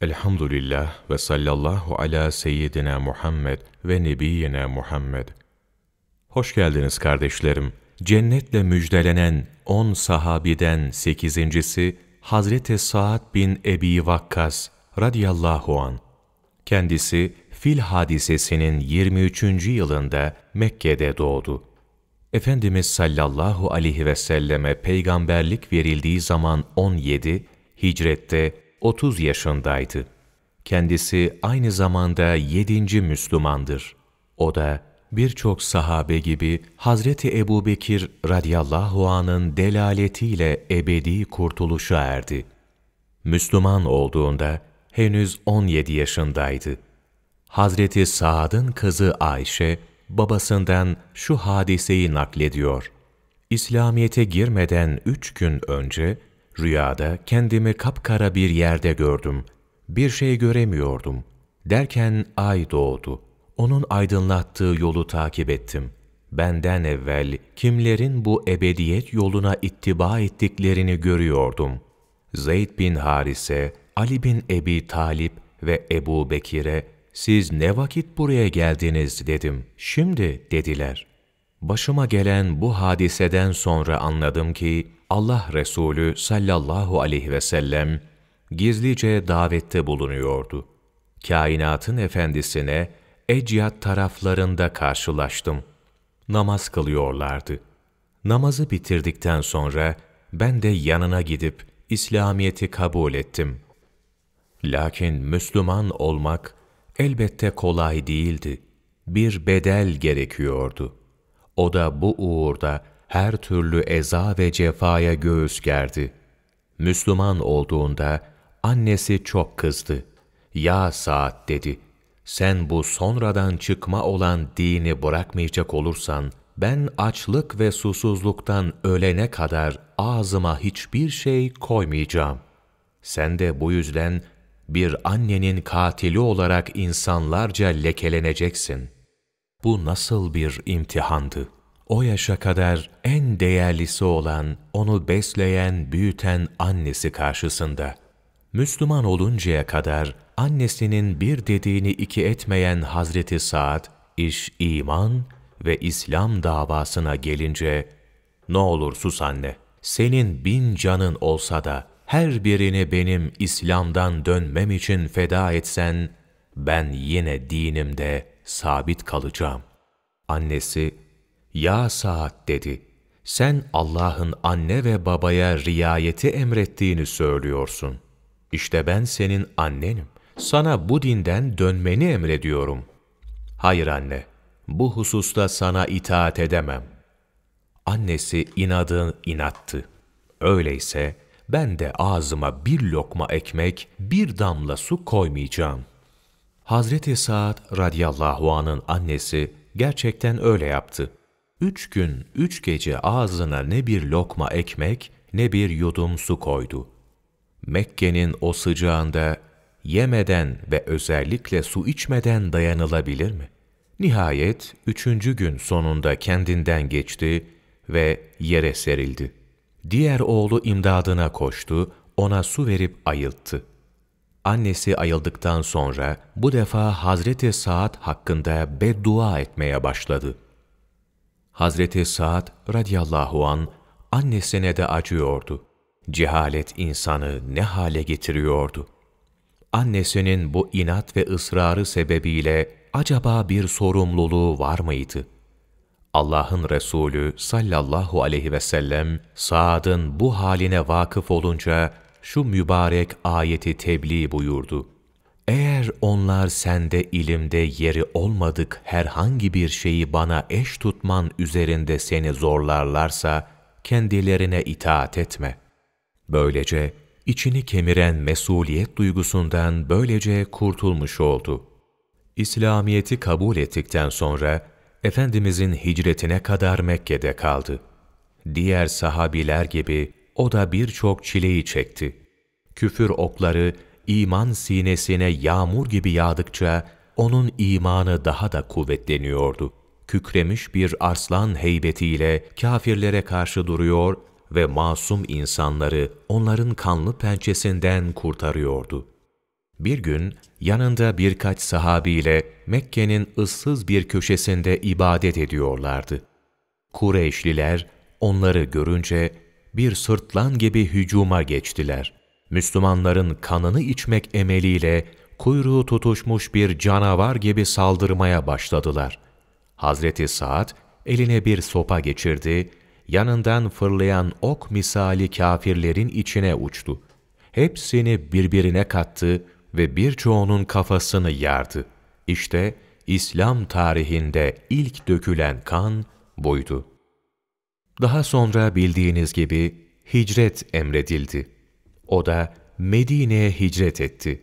Elhamdülillah ve sallallahu ala seyyidina Muhammed ve nebiyyina Muhammed. Hoş geldiniz kardeşlerim. Cennetle müjdelenen on sahabiden sekizincisi Hazreti Sa'd bin Ebi Vakkas radıyallahu an. Kendisi fil hadisesinin 23. yılında Mekke'de doğdu. Efendimiz sallallahu aleyhi ve selleme peygamberlik verildiği zaman 17, hicrette 30 yaşındaydı. Kendisi aynı zamanda 7. Müslümandır. O da birçok sahabe gibi Hazreti Ebubekir radıyallahu anın delaletiyle ebedi kurtuluşa erdi. Müslüman olduğunda henüz 17 yaşındaydı. Hazreti Saad'ın kızı Ayşe babasından şu hadiseyi naklediyor. İslamiyete girmeden üç gün önce Rüyada kendimi kapkara bir yerde gördüm. Bir şey göremiyordum. Derken ay doğdu. Onun aydınlattığı yolu takip ettim. Benden evvel kimlerin bu ebediyet yoluna ittiba ettiklerini görüyordum. Zeyd bin Harise, Ali bin Ebi Talip ve Ebu Bekir'e siz ne vakit buraya geldiniz dedim. Şimdi dediler. Başıma gelen bu hadiseden sonra anladım ki Allah Resulü sallallahu aleyhi ve sellem gizlice davette bulunuyordu. Kainatın efendisine Ecyat taraflarında karşılaştım. Namaz kılıyorlardı. Namazı bitirdikten sonra ben de yanına gidip İslamiyet'i kabul ettim. Lakin Müslüman olmak elbette kolay değildi. Bir bedel gerekiyordu. O da bu uğurda her türlü eza ve cefaya göğüs gerdi. Müslüman olduğunda annesi çok kızdı. Ya saat dedi, sen bu sonradan çıkma olan dini bırakmayacak olursan, ben açlık ve susuzluktan ölene kadar ağzıma hiçbir şey koymayacağım. Sen de bu yüzden bir annenin katili olarak insanlarca lekeleneceksin. Bu nasıl bir imtihandı?'' o yaşa kadar en değerlisi olan, onu besleyen, büyüten annesi karşısında. Müslüman oluncaya kadar annesinin bir dediğini iki etmeyen Hazreti Saad, iş iman ve İslam davasına gelince, ''Ne olur sus anne, senin bin canın olsa da her birini benim İslam'dan dönmem için feda etsen, ben yine dinimde sabit kalacağım.'' Annesi, ''Ya Saad'' dedi. ''Sen Allah'ın anne ve babaya riayeti emrettiğini söylüyorsun. İşte ben senin annenim. Sana bu dinden dönmeni emrediyorum.'' ''Hayır anne, bu hususta sana itaat edemem.'' Annesi inadın inattı. Öyleyse ben de ağzıma bir lokma ekmek, bir damla su koymayacağım. Hazreti Saad radıyallahu anın annesi gerçekten öyle yaptı. Üç gün, üç gece ağzına ne bir lokma ekmek ne bir yudum su koydu. Mekke'nin o sıcağında yemeden ve özellikle su içmeden dayanılabilir mi? Nihayet üçüncü gün sonunda kendinden geçti ve yere serildi. Diğer oğlu imdadına koştu, ona su verip ayılttı. Annesi ayıldıktan sonra bu defa Hazreti Saad hakkında beddua etmeye başladı.'' Hazreti Sa'd radıyallahu an annesine de acıyordu. Cehalet insanı ne hale getiriyordu. Annesinin bu inat ve ısrarı sebebiyle acaba bir sorumluluğu var mıydı? Allah'ın Resulü sallallahu aleyhi ve sellem Sa'd'ın bu haline vakıf olunca şu mübarek ayeti tebliğ buyurdu. Eğer onlar sende ilimde yeri olmadık herhangi bir şeyi bana eş tutman üzerinde seni zorlarlarsa, kendilerine itaat etme. Böylece içini kemiren mesuliyet duygusundan böylece kurtulmuş oldu. İslamiyet'i kabul ettikten sonra, Efendimizin hicretine kadar Mekke'de kaldı. Diğer sahabiler gibi o da birçok çileyi çekti. Küfür okları iman sinesine yağmur gibi yağdıkça onun imanı daha da kuvvetleniyordu. Kükremiş bir arslan heybetiyle kafirlere karşı duruyor ve masum insanları onların kanlı pençesinden kurtarıyordu. Bir gün yanında birkaç sahabiyle Mekke'nin ıssız bir köşesinde ibadet ediyorlardı. Kureyşliler onları görünce bir sırtlan gibi hücuma geçtiler. Müslümanların kanını içmek emeliyle kuyruğu tutuşmuş bir canavar gibi saldırmaya başladılar. Hazreti Saad eline bir sopa geçirdi, yanından fırlayan ok misali kafirlerin içine uçtu. Hepsini birbirine kattı ve birçoğunun kafasını yardı. İşte İslam tarihinde ilk dökülen kan buydu. Daha sonra bildiğiniz gibi hicret emredildi. O da Medine'ye hicret etti.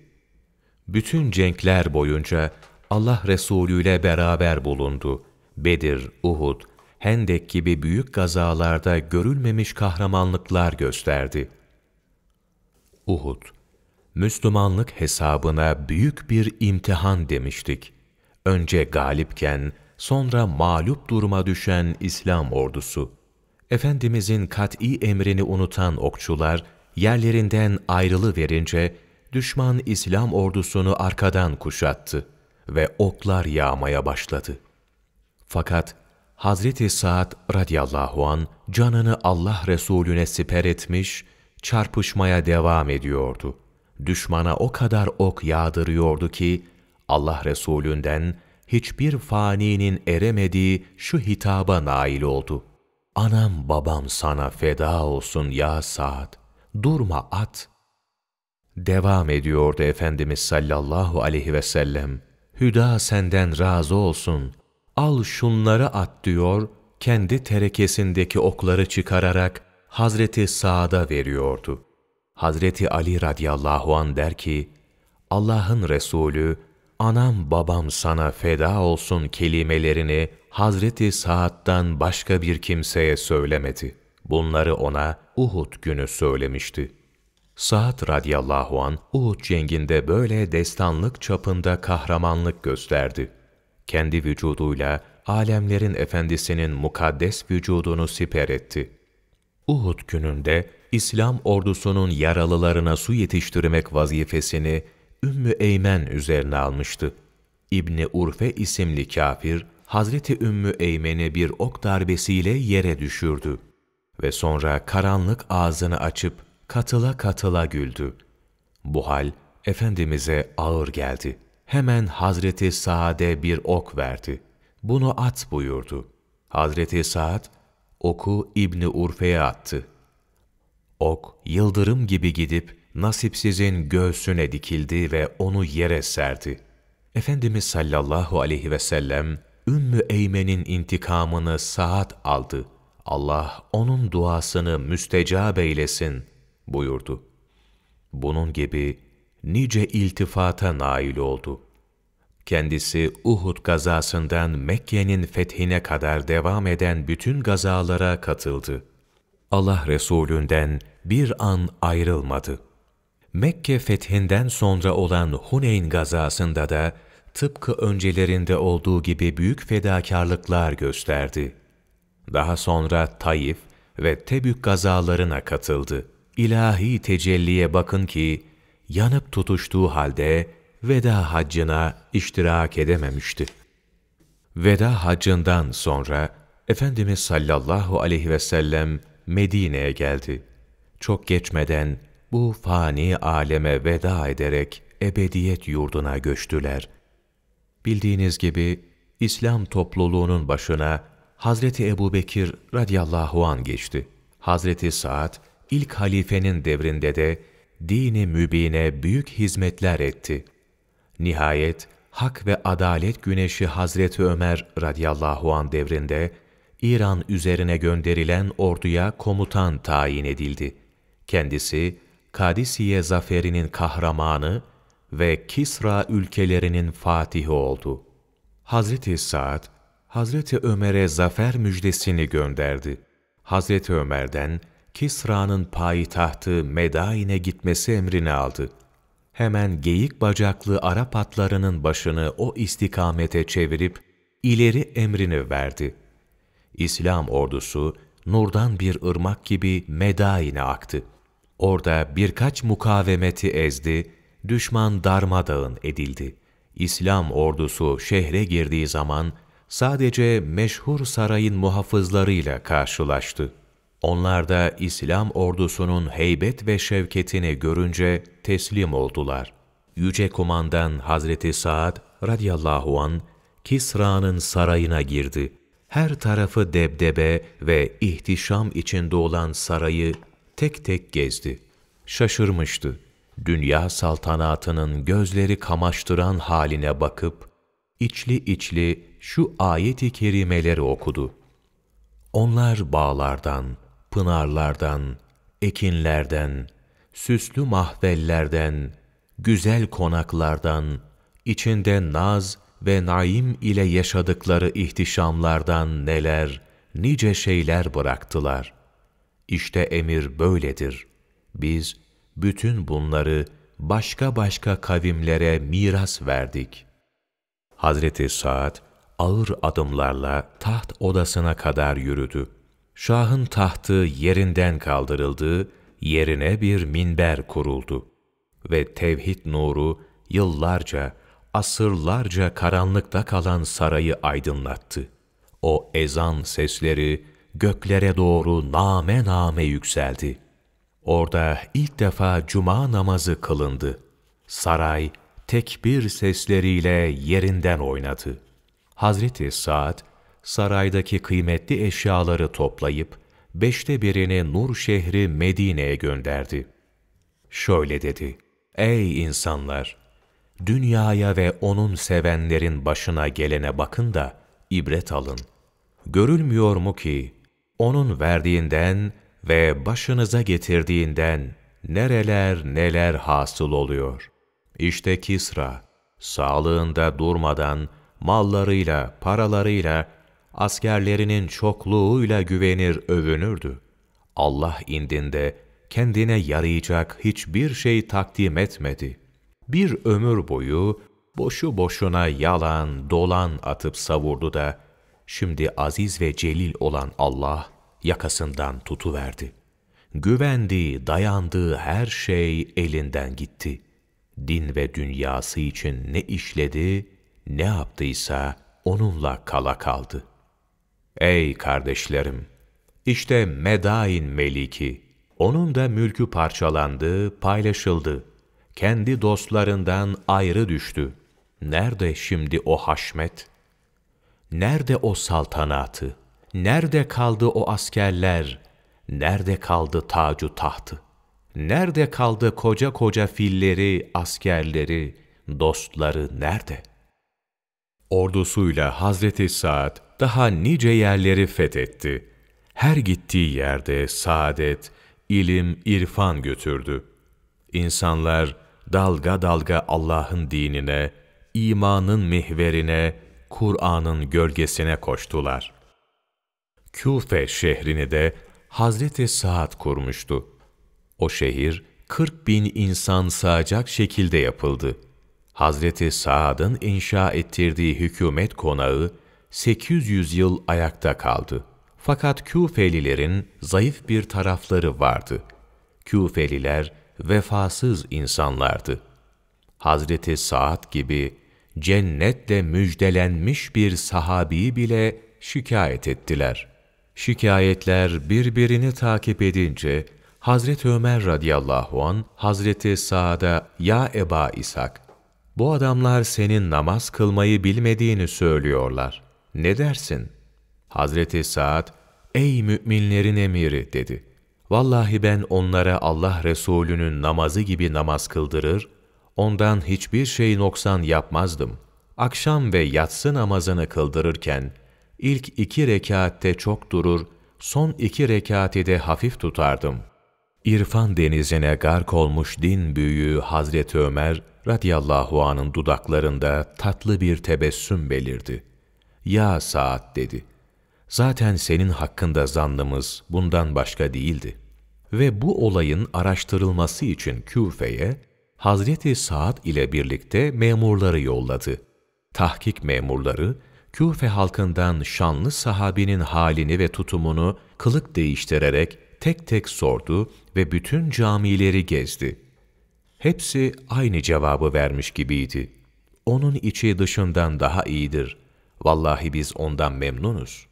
Bütün cenkler boyunca Allah Resulü ile beraber bulundu. Bedir, Uhud, Hendek gibi büyük gazalarda görülmemiş kahramanlıklar gösterdi. Uhud, Müslümanlık hesabına büyük bir imtihan demiştik. Önce galipken, sonra mağlup duruma düşen İslam ordusu. Efendimizin kat'î emrini unutan okçular, yerlerinden ayrılı verince düşman İslam ordusunu arkadan kuşattı ve oklar yağmaya başladı. Fakat Hazreti Saad radıyallahu an canını Allah Resulüne siper etmiş, çarpışmaya devam ediyordu. Düşmana o kadar ok yağdırıyordu ki Allah Resulünden hiçbir faninin eremediği şu hitaba nail oldu. Anam babam sana feda olsun ya Saad durma at. Devam ediyordu Efendimiz sallallahu aleyhi ve sellem. Hüda senden razı olsun. Al şunları at diyor, kendi terekesindeki okları çıkararak Hazreti Sa'd'a veriyordu. Hazreti Ali radıyallahu an der ki, Allah'ın Resulü, anam babam sana feda olsun kelimelerini Hazreti Sa'd'dan başka bir kimseye söylemedi. Bunları ona Uhud günü söylemişti. Sa'd radıyallahu an Uhud cenginde böyle destanlık çapında kahramanlık gösterdi. Kendi vücuduyla alemlerin efendisinin mukaddes vücudunu siper etti. Uhud gününde İslam ordusunun yaralılarına su yetiştirmek vazifesini Ümmü Eymen üzerine almıştı. İbni Urfe isimli kafir, Hazreti Ümmü Eymen'i bir ok darbesiyle yere düşürdü ve sonra karanlık ağzını açıp katıla katıla güldü. Bu hal Efendimiz'e ağır geldi. Hemen Hazreti Saad'e bir ok verdi. Bunu at buyurdu. Hazreti Saad, oku İbni Urfe'ye attı. Ok, yıldırım gibi gidip nasipsizin göğsüne dikildi ve onu yere serdi. Efendimiz sallallahu aleyhi ve sellem, Ümmü Eymen'in intikamını Saad aldı.'' Allah onun duasını müstecab eylesin buyurdu. Bunun gibi nice iltifata nail oldu. Kendisi Uhud gazasından Mekke'nin fethine kadar devam eden bütün gazalara katıldı. Allah Resulünden bir an ayrılmadı. Mekke fethinden sonra olan Huneyn gazasında da tıpkı öncelerinde olduğu gibi büyük fedakarlıklar gösterdi. Daha sonra Taif ve Tebük gazalarına katıldı. İlahi tecelliye bakın ki, yanıp tutuştuğu halde veda haccına iştirak edememişti. Veda haccından sonra Efendimiz sallallahu aleyhi ve sellem Medine'ye geldi. Çok geçmeden bu fani aleme veda ederek ebediyet yurduna göçtüler. Bildiğiniz gibi İslam topluluğunun başına Hazreti Ebu Bekir radiyallahu an geçti. Hazreti Saad ilk halifenin devrinde de dini mübine büyük hizmetler etti. Nihayet hak ve adalet güneşi Hazreti Ömer radiyallahu an devrinde İran üzerine gönderilen orduya komutan tayin edildi. Kendisi Kadisiye zaferinin kahramanı ve Kisra ülkelerinin fatihi oldu. Hazreti Saad Hazreti Ömer'e zafer müjdesini gönderdi. Hazreti Ömer'den Kisra'nın payitahtı Medain'e gitmesi emrini aldı. Hemen geyik bacaklı Arap atlarının başını o istikamete çevirip ileri emrini verdi. İslam ordusu nurdan bir ırmak gibi Medain'e aktı. Orada birkaç mukavemeti ezdi, düşman darmadağın edildi. İslam ordusu şehre girdiği zaman sadece meşhur sarayın muhafızlarıyla karşılaştı. Onlar da İslam ordusunun heybet ve şevketini görünce teslim oldular. Yüce Kumandan Hazreti Saad radıyallahu an Kisra'nın sarayına girdi. Her tarafı debdebe ve ihtişam içinde olan sarayı tek tek gezdi. Şaşırmıştı. Dünya saltanatının gözleri kamaştıran haline bakıp, içli içli şu ayeti kerimeleri okudu. Onlar bağlardan, pınarlardan, ekinlerden, süslü mahvellerden, güzel konaklardan, içinde naz ve naim ile yaşadıkları ihtişamlardan neler, nice şeyler bıraktılar. İşte emir böyledir. Biz bütün bunları başka başka kavimlere miras verdik. Hazreti Saad ağır adımlarla taht odasına kadar yürüdü. Şahın tahtı yerinden kaldırıldı, yerine bir minber kuruldu. Ve tevhid nuru yıllarca, asırlarca karanlıkta kalan sarayı aydınlattı. O ezan sesleri göklere doğru name name yükseldi. Orada ilk defa cuma namazı kılındı. Saray tekbir sesleriyle yerinden oynadı. Hazreti Sa'd, saraydaki kıymetli eşyaları toplayıp, beşte birini Nur şehri Medine'ye gönderdi. Şöyle dedi, Ey insanlar! Dünyaya ve onun sevenlerin başına gelene bakın da ibret alın. Görülmüyor mu ki, onun verdiğinden ve başınıza getirdiğinden nereler neler hasıl oluyor? İşte Kisra, sağlığında durmadan, mallarıyla, paralarıyla, askerlerinin çokluğuyla güvenir, övünürdü. Allah indinde kendine yarayacak hiçbir şey takdim etmedi. Bir ömür boyu boşu boşuna yalan, dolan atıp savurdu da, şimdi aziz ve celil olan Allah yakasından tutuverdi. Güvendiği, dayandığı her şey elinden gitti. Din ve dünyası için ne işledi ne yaptıysa onunla kala kaldı. Ey kardeşlerim! İşte Medain Meliki, onun da mülkü parçalandı, paylaşıldı. Kendi dostlarından ayrı düştü. Nerede şimdi o haşmet? Nerede o saltanatı? Nerede kaldı o askerler? Nerede kaldı tacu tahtı? Nerede kaldı koca koca filleri, askerleri, dostları nerede?'' Ordusuyla Hazreti Saad daha nice yerleri fethetti. Her gittiği yerde saadet, ilim, irfan götürdü. İnsanlar dalga dalga Allah'ın dinine, imanın mihverine, Kur'an'ın gölgesine koştular. Küfe şehrini de Hazreti Saad kurmuştu. O şehir 40 bin insan sığacak şekilde yapıldı. Hazreti Saad'ın inşa ettirdiği hükümet konağı 800 yıl ayakta kaldı. Fakat Küfelilerin zayıf bir tarafları vardı. Küfeliler vefasız insanlardı. Hazreti Saad gibi cennetle müjdelenmiş bir sahabiyi bile şikayet ettiler. Şikayetler birbirini takip edince Hazreti Ömer radıyallahu an Hazreti Saad'a ya Eba İshak bu adamlar senin namaz kılmayı bilmediğini söylüyorlar. Ne dersin? Hazreti Saad, ey müminlerin emiri dedi. Vallahi ben onlara Allah Resulü'nün namazı gibi namaz kıldırır, ondan hiçbir şey noksan yapmazdım. Akşam ve yatsı namazını kıldırırken, ilk iki rekatte çok durur, son iki rekati de hafif tutardım.'' İrfan denizine gark olmuş din büyüğü Hazreti Ömer radıyallahu anın dudaklarında tatlı bir tebessüm belirdi. Ya saat dedi. Zaten senin hakkında zannımız bundan başka değildi. Ve bu olayın araştırılması için Küfe'ye Hazreti Saad ile birlikte memurları yolladı. Tahkik memurları Küfe halkından şanlı sahabinin halini ve tutumunu kılık değiştirerek tek tek sordu ve bütün camileri gezdi. Hepsi aynı cevabı vermiş gibiydi. Onun içi dışından daha iyidir. Vallahi biz ondan memnunuz.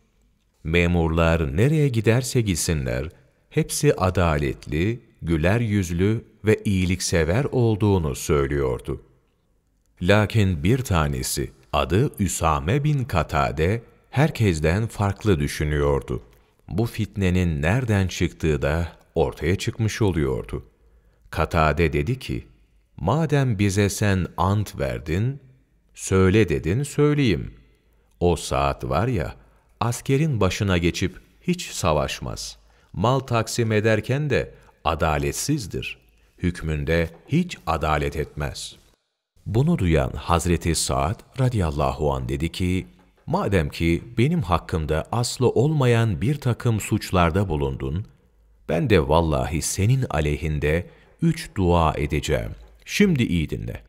Memurlar nereye giderse gitsinler, hepsi adaletli, güler yüzlü ve iyiliksever olduğunu söylüyordu. Lakin bir tanesi, adı Üsame bin Katade, herkesten farklı düşünüyordu. Bu fitnenin nereden çıktığı da ortaya çıkmış oluyordu. Katade dedi ki, madem bize sen ant verdin, söyle dedin söyleyeyim. O saat var ya, askerin başına geçip hiç savaşmaz. Mal taksim ederken de adaletsizdir. Hükmünde hiç adalet etmez. Bunu duyan Hazreti Saad radıyallahu an dedi ki, Madem ki benim hakkımda aslı olmayan bir takım suçlarda bulundun, ben de vallahi senin aleyhinde üç dua edeceğim. Şimdi iyi dinle.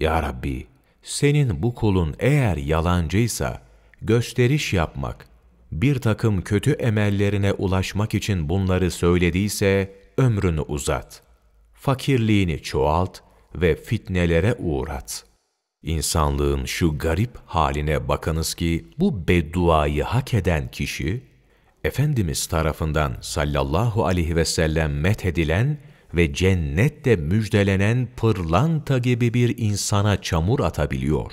Ya Rabbi, senin bu kulun eğer yalancıysa, gösteriş yapmak, bir takım kötü emellerine ulaşmak için bunları söylediyse ömrünü uzat. Fakirliğini çoğalt ve fitnelere uğrat.'' İnsanlığın şu garip haline bakınız ki bu bedduayı hak eden kişi, Efendimiz tarafından sallallahu aleyhi ve sellem methedilen ve cennette müjdelenen pırlanta gibi bir insana çamur atabiliyor.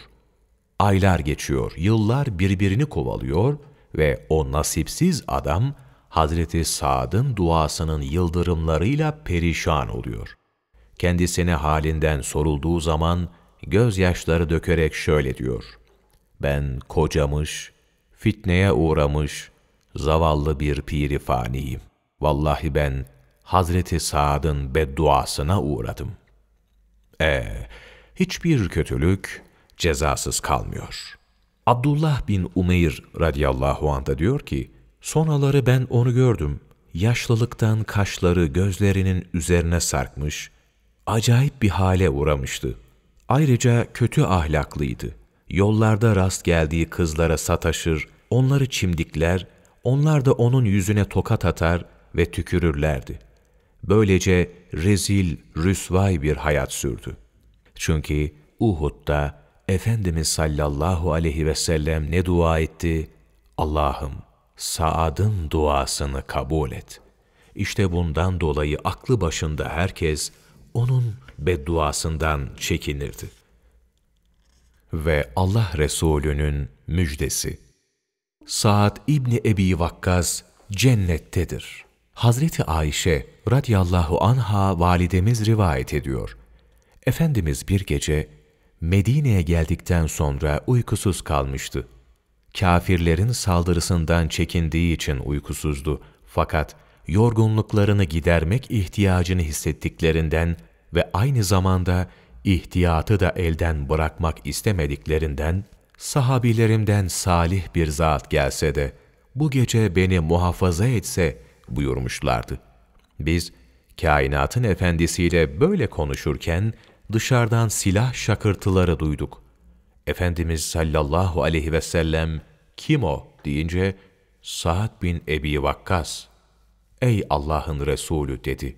Aylar geçiyor, yıllar birbirini kovalıyor ve o nasipsiz adam Hazreti Sadın duasının yıldırımlarıyla perişan oluyor. Kendisine halinden sorulduğu zaman gözyaşları dökerek şöyle diyor. Ben kocamış, fitneye uğramış, zavallı bir piri faniyim. Vallahi ben Hazreti Saad'ın bedduasına uğradım. E hiçbir kötülük cezasız kalmıyor. Abdullah bin Umeyr radıyallahu anh da diyor ki, sonaları ben onu gördüm. Yaşlılıktan kaşları gözlerinin üzerine sarkmış, acayip bir hale uğramıştı. Ayrıca kötü ahlaklıydı. Yollarda rast geldiği kızlara sataşır, onları çimdikler, onlar da onun yüzüne tokat atar ve tükürürlerdi. Böylece rezil, rüsvay bir hayat sürdü. Çünkü Uhud'da Efendimiz sallallahu aleyhi ve sellem ne dua etti? Allah'ım Saad'ın duasını kabul et. İşte bundan dolayı aklı başında herkes onun bedduasından çekinirdi. Ve Allah Resulü'nün müjdesi. Saad İbni Ebi Vakkas cennettedir. Hazreti Ayşe radıyallahu anha validemiz rivayet ediyor. Efendimiz bir gece Medine'ye geldikten sonra uykusuz kalmıştı. Kafirlerin saldırısından çekindiği için uykusuzdu. Fakat yorgunluklarını gidermek ihtiyacını hissettiklerinden ve aynı zamanda ihtiyatı da elden bırakmak istemediklerinden, sahabilerimden salih bir zat gelse de, bu gece beni muhafaza etse buyurmuşlardı. Biz, kainatın efendisiyle böyle konuşurken, dışarıdan silah şakırtıları duyduk. Efendimiz sallallahu aleyhi ve sellem, kim o deyince, Sa'd bin Ebi Vakkas, ey Allah'ın Resulü dedi.''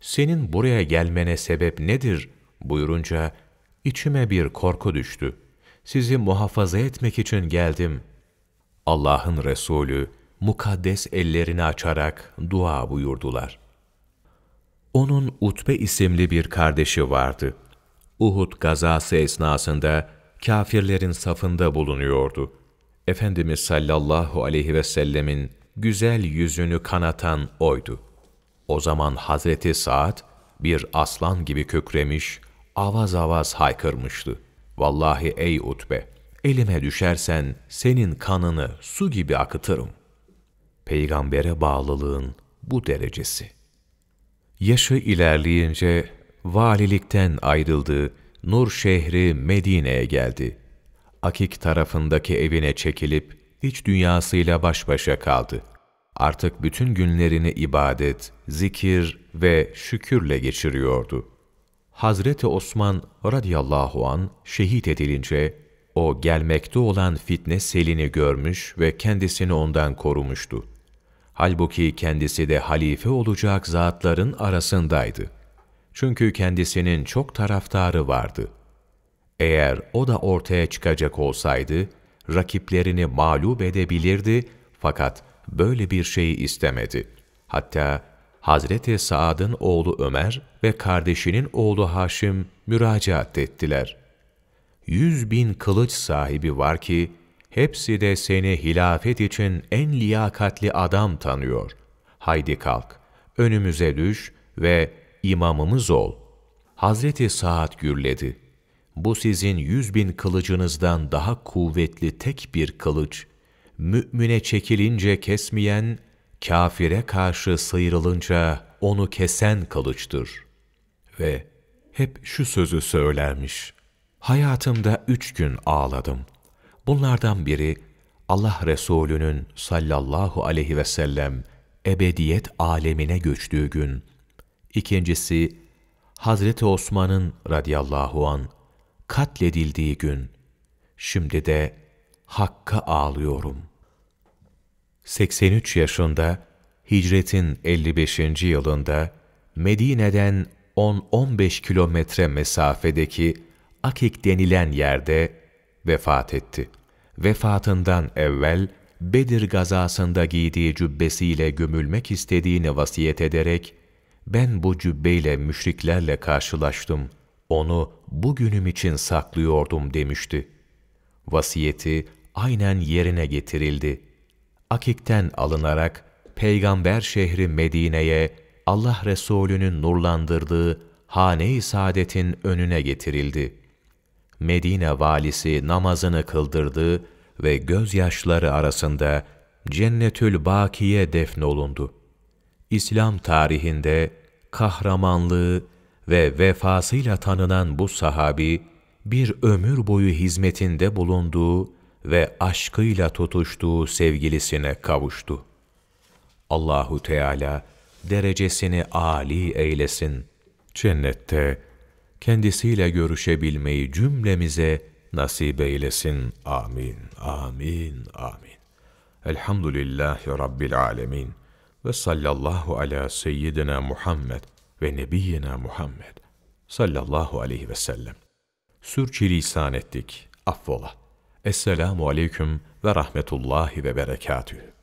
senin buraya gelmene sebep nedir buyurunca içime bir korku düştü. Sizi muhafaza etmek için geldim. Allah'ın Resulü mukaddes ellerini açarak dua buyurdular. Onun Utbe isimli bir kardeşi vardı. Uhud gazası esnasında kafirlerin safında bulunuyordu. Efendimiz sallallahu aleyhi ve sellemin güzel yüzünü kanatan oydu. O zaman Hazreti Saad bir aslan gibi kükremiş, avaz avaz haykırmıştı. Vallahi ey Utbe, elime düşersen senin kanını su gibi akıtırım. Peygambere bağlılığın bu derecesi. Yaşı ilerleyince valilikten ayrıldı, Nur şehri Medine'ye geldi. Akik tarafındaki evine çekilip iç dünyasıyla baş başa kaldı artık bütün günlerini ibadet, zikir ve şükürle geçiriyordu. Hazreti Osman radıyallahu an şehit edilince o gelmekte olan fitne selini görmüş ve kendisini ondan korumuştu. Halbuki kendisi de halife olacak zatların arasındaydı. Çünkü kendisinin çok taraftarı vardı. Eğer o da ortaya çıkacak olsaydı, rakiplerini mağlup edebilirdi fakat böyle bir şeyi istemedi. Hatta Hazreti Saad'ın oğlu Ömer ve kardeşinin oğlu Haşim müracaat ettiler. Yüz bin kılıç sahibi var ki, hepsi de seni hilafet için en liyakatli adam tanıyor. Haydi kalk, önümüze düş ve imamımız ol. Hazreti Saad gürledi. Bu sizin yüz bin kılıcınızdan daha kuvvetli tek bir kılıç mümine çekilince kesmeyen, kafire karşı sıyrılınca onu kesen kılıçtır. Ve hep şu sözü söylermiş. Hayatımda üç gün ağladım. Bunlardan biri Allah Resulü'nün sallallahu aleyhi ve sellem ebediyet alemine göçtüğü gün. İkincisi Hazreti Osman'ın radıyallahu an katledildiği gün. Şimdi de Hakk'a ağlıyorum. 83 yaşında, hicretin 55. yılında Medine'den 10-15 kilometre mesafedeki Akik denilen yerde vefat etti. Vefatından evvel Bedir gazasında giydiği cübbesiyle gömülmek istediğini vasiyet ederek, ben bu cübbeyle müşriklerle karşılaştım, onu bugünüm için saklıyordum demişti. Vasiyeti aynen yerine getirildi. Akik'ten alınarak peygamber şehri Medine'ye Allah Resulü'nün nurlandırdığı hane-i saadetin önüne getirildi. Medine valisi namazını kıldırdı ve gözyaşları arasında Cennetül Bakiye defnolundu. İslam tarihinde kahramanlığı ve vefasıyla tanınan bu sahabi, bir ömür boyu hizmetinde bulunduğu ve aşkıyla tutuştuğu sevgilisine kavuştu. Allahu Teala derecesini âli eylesin. Cennette kendisiyle görüşebilmeyi cümlemize nasip eylesin. Amin, amin, amin. Elhamdülillahi Rabbil alemin. Ve sallallahu ala seyyidina Muhammed ve nebiyyina Muhammed sallallahu aleyhi ve sellem. Sürçülisan ettik, affola. Esselamu Aleyküm ve Rahmetullahi ve Berekatühü.